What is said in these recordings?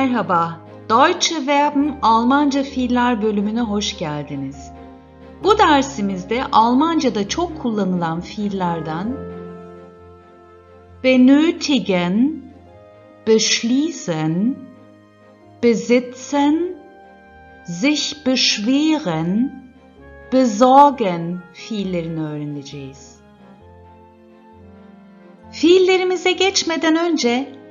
Merhaba, Deutsche Verben Almanca fiiller bölümüne hoş geldiniz. Bu dersimizde Almanca'da çok kullanılan fiillerden benötigen, beschließen, besitzen, sich beschweren, besorgen fiillerini öğreneceğiz. Fiillerimize geçmeden önce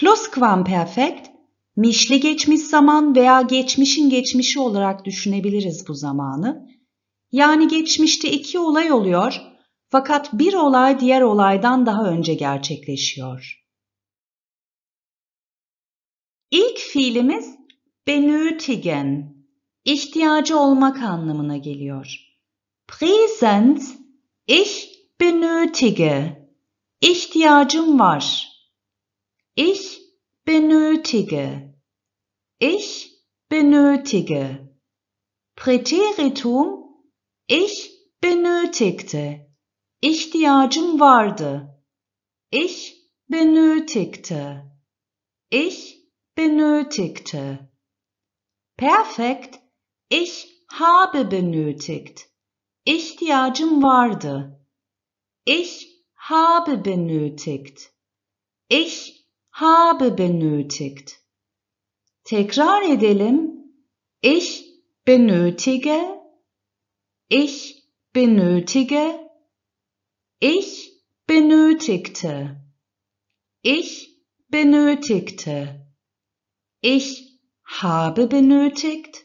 Plusquamperfect, mişli geçmiş zaman veya geçmişin geçmişi olarak düşünebiliriz bu zamanı. Yani geçmişte iki olay oluyor fakat bir olay diğer olaydan daha önce gerçekleşiyor. İlk fiilimiz benötigen, ihtiyacı olmak anlamına geliyor. Present: ich benötige, ihtiyacım var. Ich benötige. Ich benötige. Präteritum ich benötigte. İhtiyacım vardı. Ich benötigte. Ich benötigte. Perfekt. Ich habe benötigt. İhtiyacım vardı. Ich habe benötigt. Ich habe benötigt. Tekrar edelim. Ich benötige, ich benötige, ich benötigte, ich benötigte, ich habe benötigt,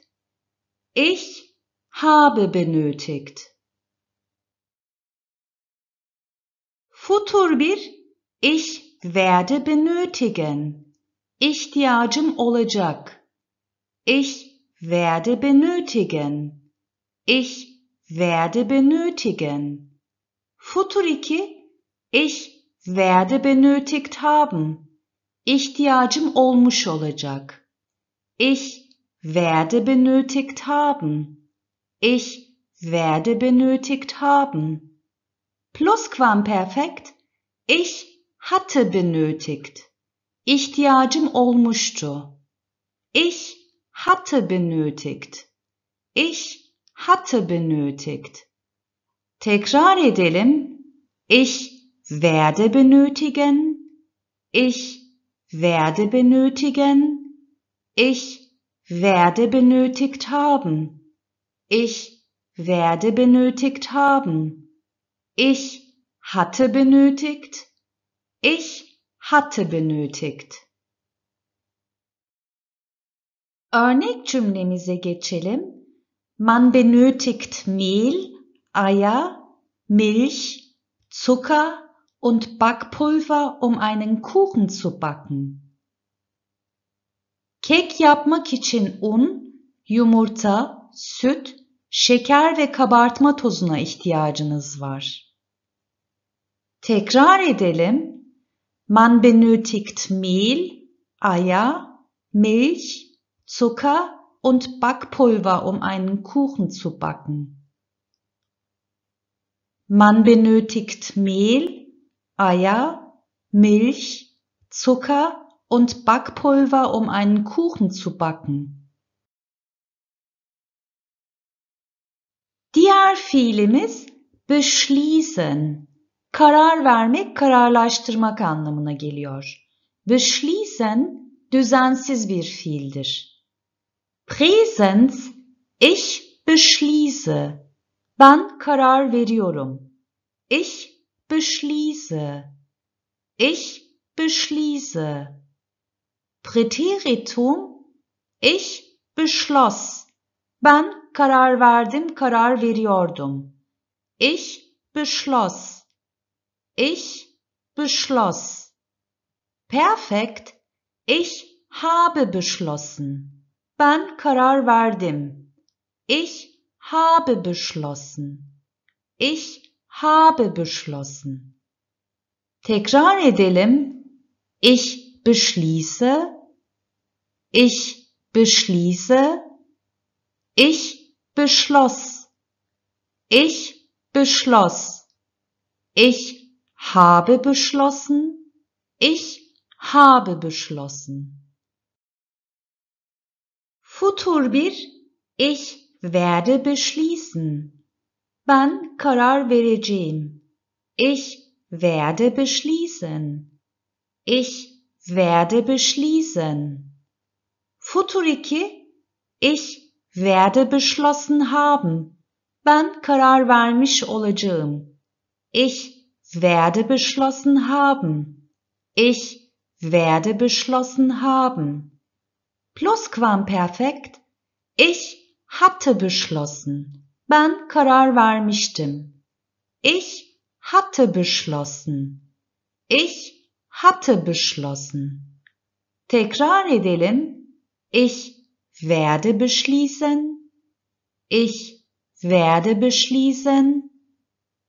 ich habe benötigt. Futur bir ich werde benötigen. İhtiyacım olacak. Ich werde benötigen. Ich werde benötigen. Futur 2 Ich werde benötigt haben. İhtiyacım olmuş olacak. Ich werde benötigt haben. Ich werde benötigt haben. Plusquamperfekt. Ich hatte benötigt. İhtiyacım olmuştu. Ich hatte benötigt. Ich hatte benötigt. Tekrar edelim. Ich werde benötigen. Ich werde benötigen. Ich werde benötigt haben. Ich werde benötigt haben. Ich hatte benötigt. Ich hatte benötigt. Örnek cümlemize geçelim. Man benötigt Mehl, Eier, Milch, Zucker und Backpulver, um einen Kuchen zu backen. Kek yapmak için un, yumurta, süt, şeker ve kabartma tozuna ihtiyacınız var. Tekrar edelim. Man benötigt Mehl, Eier, Milch, Zucker und Backpulver, um einen Kuchen zu backen. Man benötigt Mehl, Eier, Milch, Zucker und Backpulver, um einen Kuchen zu backen. Diğer fiilimiz beschließen. karar vermek, kararlaştırmak anlamına geliyor. Beschließen düzensiz bir fiildir. Präsens ich beschließe. Ben karar veriyorum. Ich beschließe. Ich beschließe. Präteritum ich beschloss. Ben karar verdim, karar veriyordum. Ich beschloss. Ich beschloss. Perfekt. Ich habe beschlossen. Ben karar verdim. Ich habe beschlossen. Ich habe beschlossen. Tekrar edelim. Ich beschließe. Ich beschließe. Ich beschloss. Ich beschloss. Ich habe beschlossen, ich habe beschlossen. Futur bir, ich werde beschließen. Ben karar vereceğim. Ich werde beschließen. Ich werde beschließen. Futur iki, ich werde beschlossen haben. Ben karar vermiş olacağım. Ich werde beschlossen haben. Ich werde beschlossen haben. Plusquamperfekt. Ich hatte beschlossen. Ben karar vermiştim. Ich hatte beschlossen. Ich hatte beschlossen. Tekrar edelim. Ich werde beschließen. Ich werde beschließen.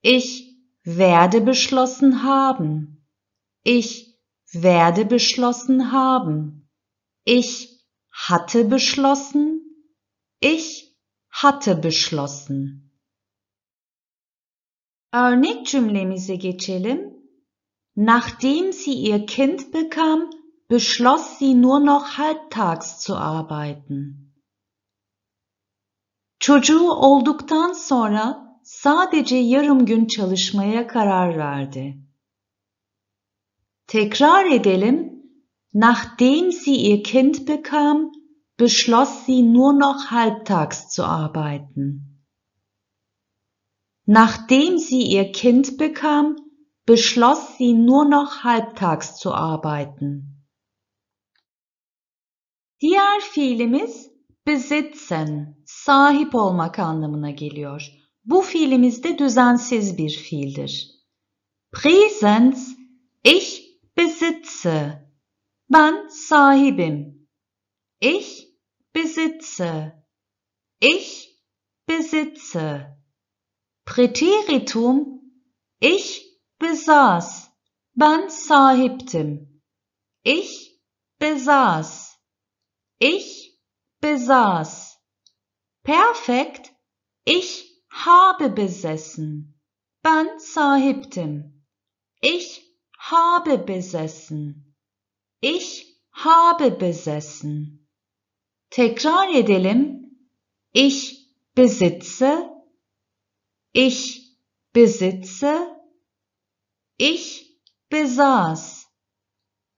Ich werde beschlossen haben. Ich werde beschlossen haben. Ich hatte beschlossen. Ich hatte beschlossen. Örnek cümlemize geçelim. Nachdem sie ihr Kind bekam, beschloss sie nur noch halbtags zu arbeiten. Çocuğu olduktan sonra sadece yarım gün çalışmaya karar verdi. Tekrar edelim. Nachdem sie ihr Kind bekam, beschloss sie nur noch halbtags zu arbeiten. Nachdem sie ihr Kind bekam, beschloss sie nur noch halbtags zu arbeiten. Diğer fiilimiz besitzen, sahip olmak anlamına geliyor. Bu fiilimizde düzensiz bir fiildir. Präsens ich besitze. Ben sahibim. Ich besitze. Ich besitze. Präteritum ich besaß. Ben sahiptim. Ich besaß. Ich besaß. Perfekt. Ich habe besessen. Ben sahiptim. Ich habe besessen. Ich habe besessen. Tekrar edelim. Ich besitze. Ich besitze. Ich besaß.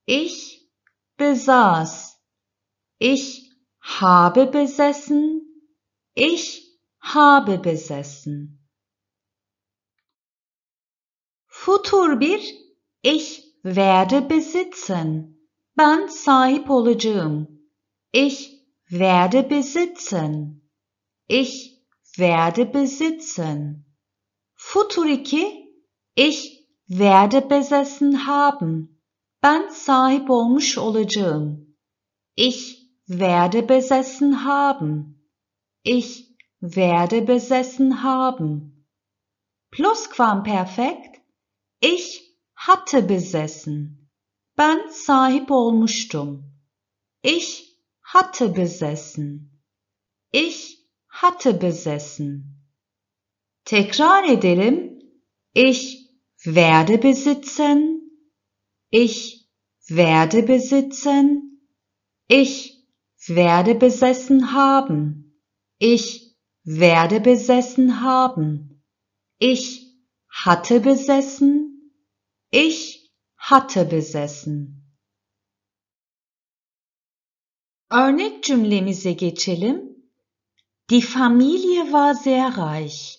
Ich besaß. Ich habe besessen. Ich habe besessen. Futur bir ich werde besitzen. Ben sahip olacağım. Ich werde besitzen. Ich werde besitzen. Futur 2 Ich werde besessen haben. Ben sahip olmuş olacağım. Ich werde besessen haben. Ich werde besessen haben. Plusquamperfekt ich hatte besessen. Ben sahip olmuştum. Ich hatte besessen. Ich hatte besessen. Tekrar edelim. Ich werde besitzen. Ich werde besitzen. Ich werde besessen haben. Ich werde besessen haben. Ich hatte besessen. Ich hatte besessen. Örnek cümlemize geçelim. Die Familie war sehr reich.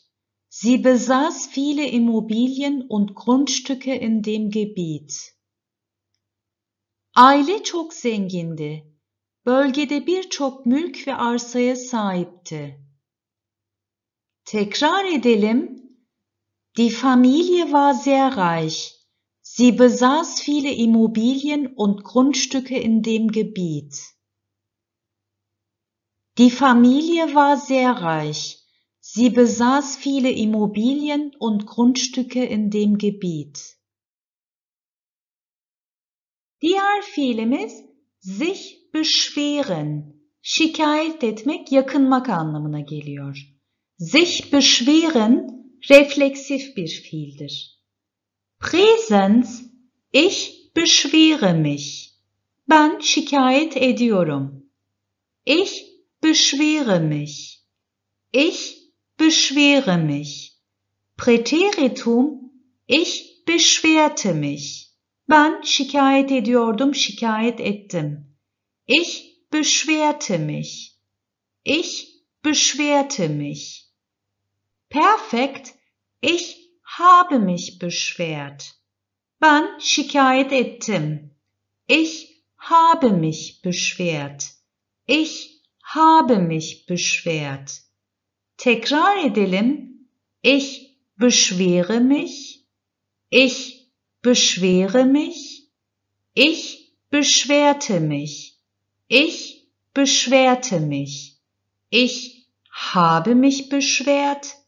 Sie besaß viele Immobilien und Grundstücke in dem Gebiet. Aile çok zengindi. Bölgede birçok mülk ve arsaya sahipti. Tekrar edelim. Die Familie war sehr reich. Sie besaß viele Immobilien und Grundstücke in dem Gebiet. Die Familie war sehr reich. Sie besaß viele Immobilien und Grundstücke in dem Gebiet. Diğer fiilimiz sich beschweren, şikayet etmek, yakınmak anlamına geliyor. Sich beschweren refleksif bir fiildir. Präsens ich beschwere mich. Ben şikayet ediyorum. Ich beschwere mich. Ich beschwere mich. Präteritum ich beschwerte mich. Ben şikayet ediyordum, şikayet ettim. Ich beschwerte mich. Ich beschwerte mich. Perfekt. Ich habe mich beschwert. Ben şikayet ettim. Ich habe mich beschwert. Ich habe mich beschwert. Tekrar edelim. Ich beschwere mich. Ich beschwere mich. Ich beschwerte mich. Ich beschwerte mich. Ich habe mich beschwert.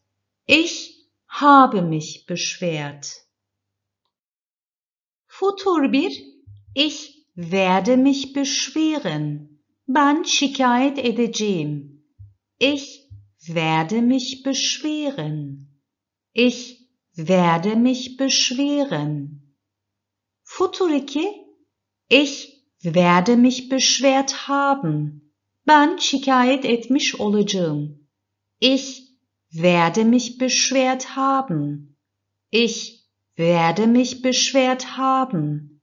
Ich habe mich beschwert. Futur bir ich werde mich beschweren. Ben şikayet edeceğim. Ich werde mich beschweren. Ich werde mich beschweren. Futur 2 Ich werde mich beschwert haben. Ben şikayet etmiş olacağım. Ich werde mich beschwert haben. Ich werde mich beschwert haben.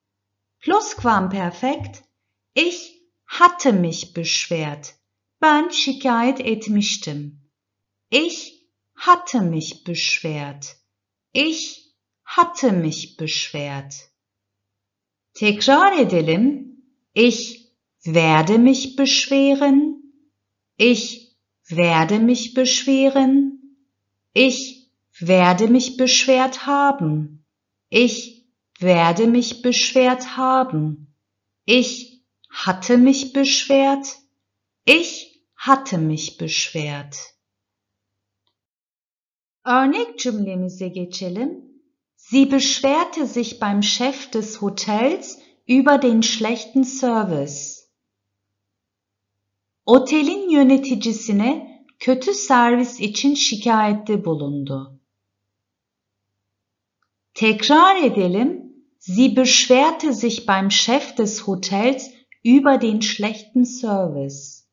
Plusquamperfekt. Ich hatte mich beschwert. Ben şikayet etmiştim. Ich hatte mich beschwert. Ich hatte mich beschwert. Tekrar Ich werde mich beschweren. Ich werde mich beschweren. Ich werde mich beschwert haben. Ich werde mich beschwert haben. Ich hatte mich beschwert. Ich hatte mich beschwert. Örnek cümlemize geçelim. Sie beschwerte sich beim Chef des Hotels über den schlechten Service. Otelin yöneticisine kötü servis için şikayette bulundu. Tekrar edelim. Sie beschwerte sich beim Chef des Hotels über den schlechten Service.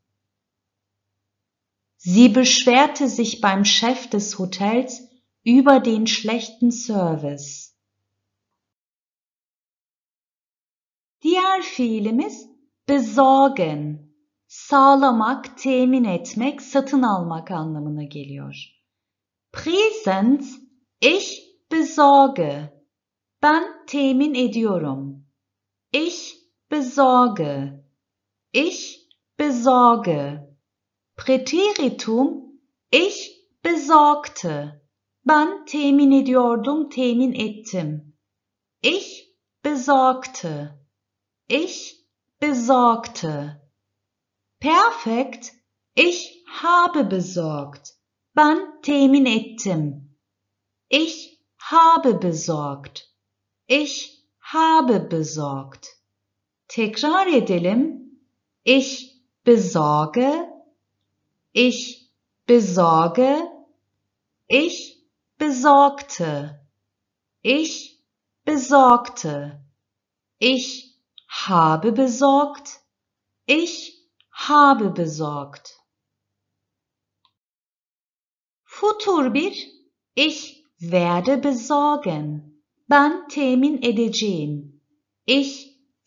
Sie beschwerte sich beim Chef des Hotels über den schlechten Service. Diğer fiilimiz besorgen. sağlamak, temin etmek, satın almak anlamına geliyor. Present: ich besorge. Ben temin ediyorum. Ich besorge. Ich besorge. Präteritum ich besorgte. Ben temin ediyordum, temin ettim. Ich besorgte. Ich besorgte. Perfekt. Ich habe besorgt. Ben temin ettim. Ich habe besorgt. Ich habe besorgt. Tekrar edelim. Ich besorge. Ich besorge. Ich besorgte. Ich besorgte. Ich habe besorgt. Ich habe besorgt. Futur bir ich werde besorgen. Ben temin edeceğim. Ich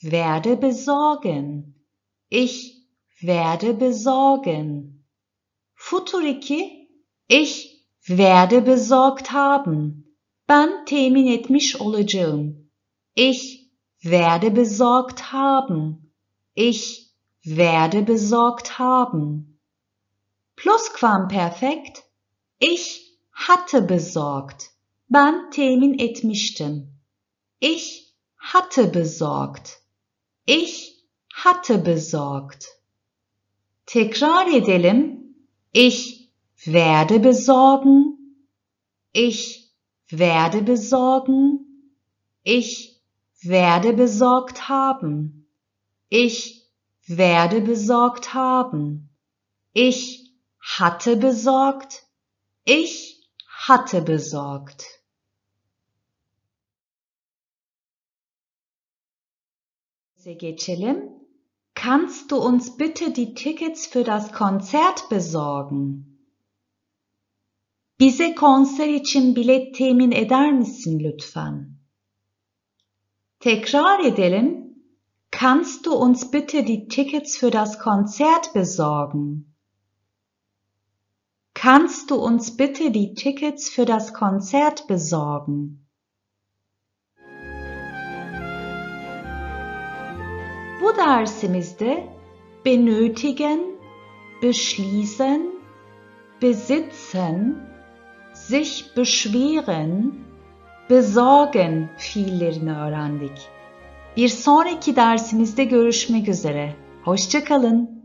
werde besorgen. Ich werde besorgen. Futur iki ich werde besorgt haben. Ben temin etmiş olacağım. Ich werde besorgt haben. Ich werde besorgt haben. Plusquamperfekt ich hatte besorgt. Ben temin etmiştim. Ich hatte besorgt. Ich hatte besorgt. Tekrar edelim. Ich werde besorgen. Ich werde besorgen. Ich werde besorgt haben. Ich werde besorgt haben. Ich hatte besorgt. Ich hatte besorgt. geçelim. Kannst du uns bitte die Tickets für das Konzert besorgen? Bize konser için bilet temin eder misin lütfen? Tekrar edelim. Kannst du uns bitte die Tickets für das Konzert besorgen? Kannst du uns bitte die Tickets für das Konzert besorgen? Bu dersimizde benötigen, beschließen, besitzen, sich beschweren, besorgen fiillerini öğrendik. Bir sonraki dersimizde görüşmek üzere. Hoşçakalın.